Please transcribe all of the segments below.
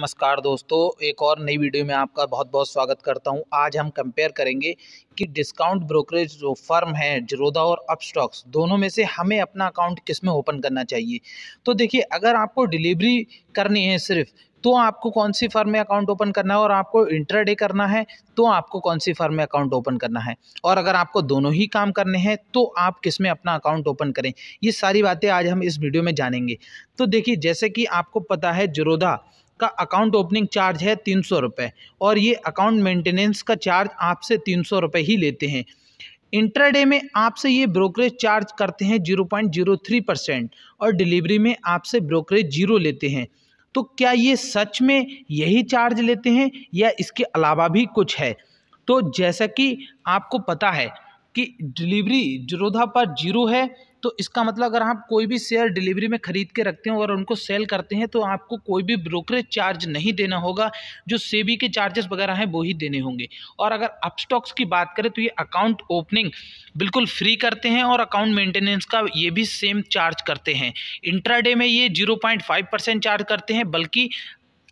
नमस्कार दोस्तों एक और नई वीडियो में आपका बहुत बहुत स्वागत करता हूं आज हम कंपेयर करेंगे कि डिस्काउंट ब्रोकरेज जो फर्म है जरोदा और अपस्टॉक्स दोनों में से हमें अपना अकाउंट किस में ओपन करना चाहिए तो देखिए अगर आपको डिलीवरी करनी है सिर्फ तो आपको कौन सी फर्म में अकाउंट ओपन करना है और आपको इंटरडे करना है तो आपको कौन सी फर्म में अकाउंट ओपन करना है और अगर आपको दोनों ही काम करने हैं तो आप किस में अपना अकाउंट ओपन करें ये सारी बातें आज हम इस वीडियो में जानेंगे तो देखिए जैसे कि आपको पता है जरोदा इसका अकाउंट ओपनिंग चार्ज है तीन सौ रुपये और ये अकाउंट मेंटेनेंस का चार्ज आपसे तीन सौ रुपये ही लेते हैं इंट्राडे में आपसे ये ब्रोकरेज चार्ज करते हैं zero point zero three percent और डिलीवरी में आपसे ब्रोकरेज जीरो लेते हैं तो क्या ये सच में यही चार्ज लेते हैं या इसके अलावा भी कुछ है तो जैसा कि आपको पता है कि डिलीवरी जीरोधा पर जीरो है तो इसका मतलब अगर आप कोई भी शेयर डिलीवरी में ख़रीद के रखते हो और उनको सेल करते हैं तो आपको कोई भी ब्रोकरेज चार्ज नहीं देना होगा जो सेबी के चार्जेस वगैरह हैं वो ही देने होंगे और अगर अपस्टॉक्स की बात करें तो ये अकाउंट ओपनिंग बिल्कुल फ्री करते हैं और अकाउंट मेंटेनेंस का ये भी सेम चार्ज करते हैं इंट्राडे में ये जीरो चार्ज करते हैं बल्कि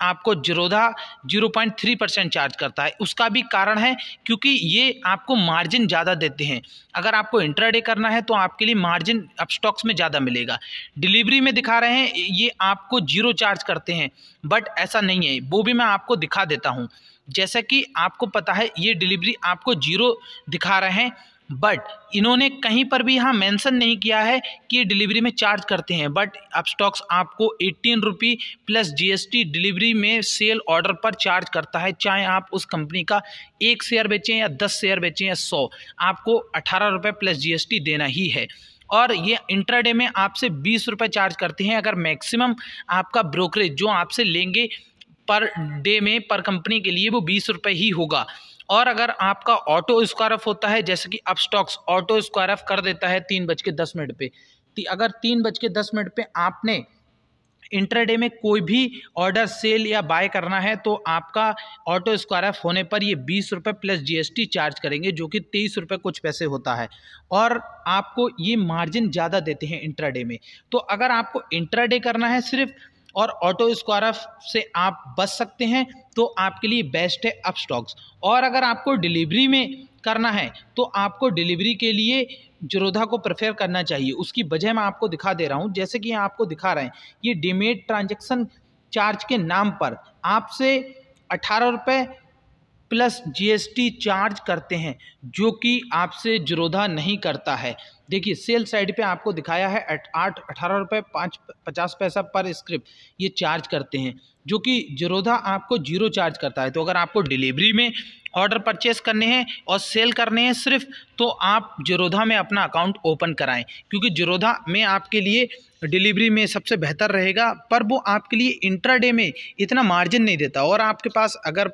आपको Zerodha zero point three percent charge करता है उसका भी कारण है क्योंकि ये आपको मार्जिन ज़्यादा देते हैं अगर आपको इंट्राडे करना है तो आपके लिए मार्जिन अब स्टॉक्स में ज़्यादा मिलेगा डिलीवरी में दिखा रहे हैं ये आपको जीरो चार्ज करते हैं बट ऐसा नहीं है वो भी मैं आपको दिखा देता हूँ जैसा कि आपको पता है ये डिलीवरी आपको जीरो दिखा रहे हैं बट इन्होंने कहीं पर भी यहाँ मेंशन नहीं किया है कि डिलीवरी में चार्ज करते हैं बट अब स्टॉक्स आपको eighteen rupee plus GST delivery में सेल ऑर्डर पर चार्ज करता है चाहे आप उस कंपनी का एक शेयर बेचें या दस शेयर बेचें या सौ आपको अठारह रुपये प्लस जीएसटी देना ही है और ये इंटरडे में आपसे बीस रुपये चार्ज करते हैं अगर मैक्सिमम आपका ब्रोकरेज जो आपसे लेंगे पर डे में पर कंपनी के लिए वो बीस रुपये ही होगा और अगर आपका ऑटो स्क्वायर ऑफ होता है जैसे कि स्टॉक्स ऑटो स्क्वायर ऑफ कर देता है तीन बज के दस मिनट पे अगर तीन बज के दस मिनट पे आपने इंटरडे में कोई भी ऑर्डर सेल या बाय करना है तो आपका ऑटो स्क्वायर ऑफ होने पर ये बीस रुपये प्लस जीएसटी चार्ज करेंगे जो कि तेईस रुपये कुछ पैसे होता है और आपको ये मार्जिन ज़्यादा देते हैं इंटरडे में तो अगर आपको इंटरडे करना है सिर्फ और ऑटो स्क्वायर से आप बच सकते हैं तो आपके लिए बेस्ट है अप स्टॉक्स और अगर आपको डिलीवरी में करना है तो आपको डिलीवरी के लिए जरोधा को प्रेफर करना चाहिए उसकी वजह मैं आपको दिखा दे रहा हूँ जैसे कि आपको दिखा रहे हैं ये डिमेट ट्रांजेक्शन चार्ज के नाम पर आपसे अठारह रुपये प्लस जीएसटी चार्ज करते हैं जो कि आपसे जरोधा नहीं करता है देखिए सेल साइड पे आपको दिखाया है आठ अठारह रुपये पाँच पचास पैसा पर स्क्रिप्ट ये चार्ज करते हैं जो कि जरोधा आपको जीरो चार्ज करता है तो अगर आपको डिलीवरी में ऑर्डर परचेस करने हैं और सेल करने हैं सिर्फ तो आप जरोधा में अपना अकाउंट ओपन कराएं क्योंकि जरोधा में आपके लिए डिलीवरी में सबसे बेहतर रहेगा पर वो आपके लिए इंट्राडे में इतना मार्जिन नहीं देता और आपके पास अगर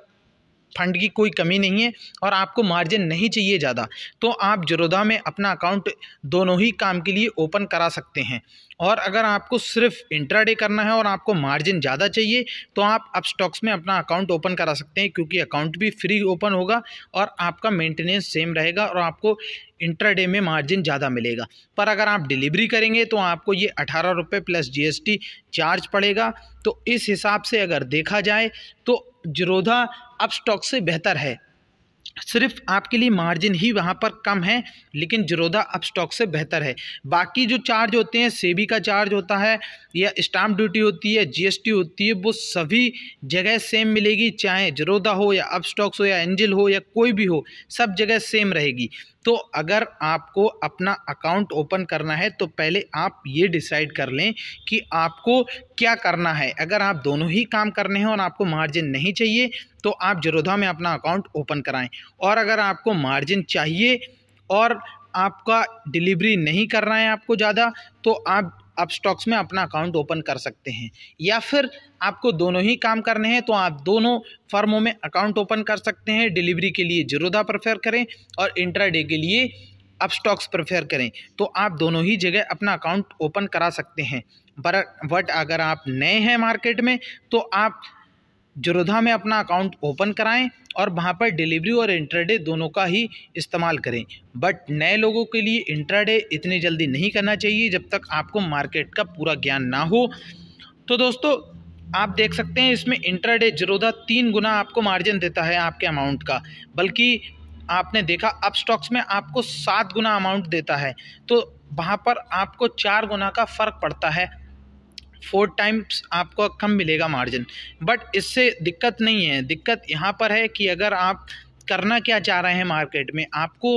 फंड की कोई कमी नहीं है और आपको मार्जिन नहीं चाहिए ज़्यादा तो आप जरोदा में अपना अकाउंट दोनों ही काम के लिए ओपन करा सकते हैं और अगर आपको सिर्फ इंट्राडे करना है और आपको मार्जिन ज़्यादा चाहिए तो आप अब स्टॉक्स में अपना अकाउंट ओपन करा सकते हैं क्योंकि अकाउंट भी फ्री ओपन होगा और आपका मेंटेनेंस सेम रहेगा और आपको इंटरडे में मार्जिन ज़्यादा मिलेगा पर अगर आप डिलीवरी करेंगे तो आपको ये अठारह रुपये प्लस जीएसटी चार्ज पड़ेगा तो इस हिसाब से अगर देखा जाए तो जरोधा अप स्टॉक से बेहतर है सिर्फ आपके लिए मार्जिन ही वहाँ पर कम है लेकिन जरोधा अप स्टॉक से बेहतर है बाकी जो चार्ज होते हैं सेबी का चार्ज होता है या स्टाम्प ड्यूटी होती है जीएसटी होती है वो सभी जगह सेम मिलेगी चाहे जरोधा हो या अप स्टॉक्स हो या एंजल हो या कोई भी हो सब जगह सेम रहेगी तो अगर आपको अपना अकाउंट ओपन करना है तो पहले आप ये डिसाइड कर लें कि आपको क्या करना है अगर आप दोनों ही काम करने हैं और आपको मार्जिन नहीं चाहिए तो आप जरोधा में अपना अकाउंट ओपन कराएं और अगर आपको मार्जिन चाहिए और आपका डिलीवरी नहीं करना है आपको ज़्यादा तो आप आप स्टॉक्स में अपना अकाउंट ओपन कर सकते हैं या फिर आपको दोनों ही काम करने हैं तो आप दोनों फर्मों में अकाउंट ओपन कर सकते हैं डिलीवरी के लिए जिरोधा प्रेफर करें और इंट्राडे के लिए आप स्टॉक्स प्रेफर करें तो आप दोनों ही जगह अपना अकाउंट ओपन करा सकते हैं बट अगर आप नए हैं मार्केट में तो आप जरोधा में अपना अकाउंट ओपन कराएं और वहाँ पर डिलीवरी और इंट्राडे दोनों का ही इस्तेमाल करें बट नए लोगों के लिए इंट्राडे इतनी जल्दी नहीं करना चाहिए जब तक आपको मार्केट का पूरा ज्ञान ना हो तो दोस्तों आप देख सकते हैं इसमें इंट्राडे जरोधा तीन गुना आपको मार्जिन देता है आपके अमाउंट का बल्कि आपने देखा अप स्टॉक्स में आपको सात गुना अमाउंट देता है तो वहाँ पर आपको चार गुना का फ़र्क पड़ता है फोर टाइम्स आपको कम मिलेगा मार्जिन बट इससे दिक्कत नहीं है दिक्कत यहाँ पर है कि अगर आप करना क्या चाह रहे हैं मार्केट में आपको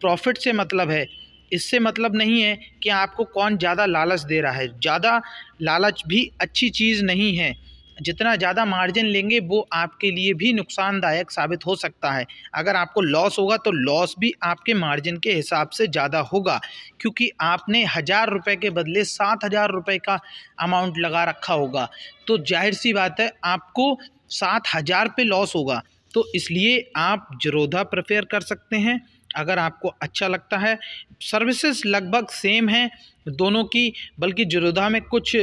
प्रॉफिट से मतलब है इससे मतलब नहीं है कि आपको कौन ज़्यादा लालच दे रहा है ज़्यादा लालच भी अच्छी चीज़ नहीं है जितना ज़्यादा मार्जिन लेंगे वो आपके लिए भी नुकसानदायक साबित हो सकता है अगर आपको लॉस होगा तो लॉस भी आपके मार्जिन के हिसाब से ज़्यादा होगा क्योंकि आपने हज़ार रुपये के बदले सात हज़ार रुपये का अमाउंट लगा रखा होगा तो जाहिर सी बात है आपको सात हज़ार पे लॉस होगा तो इसलिए आप जरोधा प्रेफेयर कर सकते हैं अगर आपको अच्छा लगता है सर्विसेज लगभग सेम हैं दोनों की बल्कि जरोधा में कुछ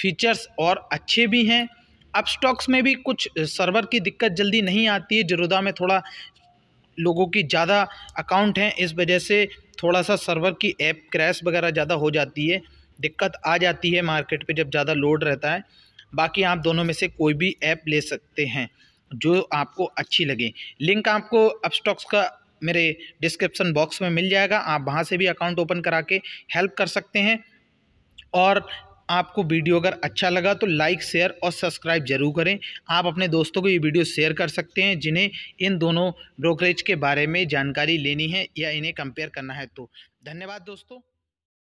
फीचर्स और अच्छे भी हैं अब स्टॉक्स में भी कुछ सर्वर की दिक्कत जल्दी नहीं आती है जरोदा में थोड़ा लोगों की ज़्यादा अकाउंट हैं इस वजह से थोड़ा सा सर्वर की ऐप क्रैश वगैरह ज़्यादा हो जाती है दिक्कत आ जाती है मार्केट पे जब ज़्यादा लोड रहता है बाकी आप दोनों में से कोई भी ऐप ले सकते हैं जो आपको अच्छी लगे लिंक आपको अपस्टॉक्स का मेरे डिस्क्रिप्शन बॉक्स में मिल जाएगा आप वहाँ से भी अकाउंट ओपन करा के हेल्प कर सकते हैं और आपको वीडियो अगर अच्छा लगा तो लाइक शेयर और सब्सक्राइब जरूर करें आप अपने दोस्तों को ये वीडियो शेयर कर सकते हैं जिन्हें इन दोनों ब्रोकरेज के बारे में जानकारी लेनी है या इन्हें कंपेयर करना है तो धन्यवाद दोस्तों